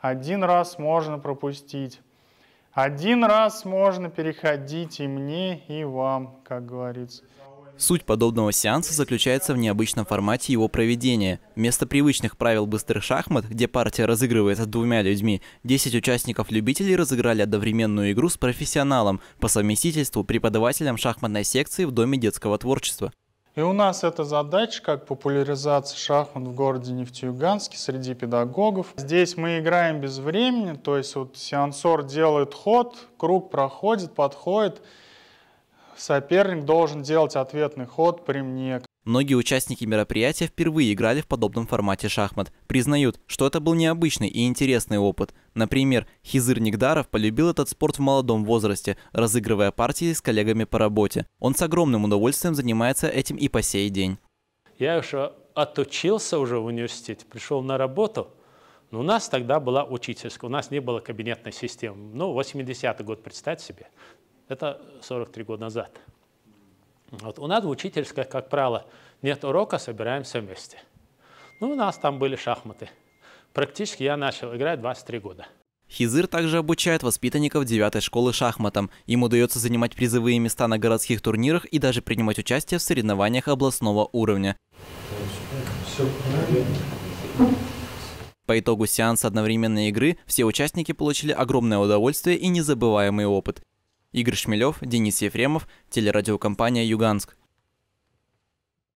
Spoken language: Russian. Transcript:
Один раз можно пропустить. Один раз можно переходить и мне, и вам, как говорится. Суть подобного сеанса заключается в необычном формате его проведения. Вместо привычных правил быстрых шахмат, где партия разыгрывается двумя людьми, 10 участников-любителей разыграли одновременную игру с профессионалом, по совместительству преподавателем шахматной секции в Доме детского творчества. И у нас эта задача, как популяризация шахмат в городе Нефтеюганске среди педагогов. Здесь мы играем без времени, то есть вот сеансор делает ход, круг проходит, подходит. Соперник должен делать ответный ход при мне. Многие участники мероприятия впервые играли в подобном формате шахмат. Признают, что это был необычный и интересный опыт. Например, Хизыр Нигдаров полюбил этот спорт в молодом возрасте, разыгрывая партии с коллегами по работе. Он с огромным удовольствием занимается этим и по сей день. Я уже отучился уже в университете, пришел на работу. Но у нас тогда была учительская, у нас не было кабинетной системы. Ну, 80-й год, представьте себе. Это 43 года назад. Вот. У нас в учительской, как правило, нет урока, собираемся вместе. Ну, у нас там были шахматы. Практически я начал играть 23 года. Хизыр также обучает воспитанников девятой школы шахматам. Им удается занимать призовые места на городских турнирах и даже принимать участие в соревнованиях областного уровня. По итогу сеанса одновременной игры все участники получили огромное удовольствие и незабываемый опыт. Игорь Шмелев, Денис Ефремов, телерадиокомпания «Юганск».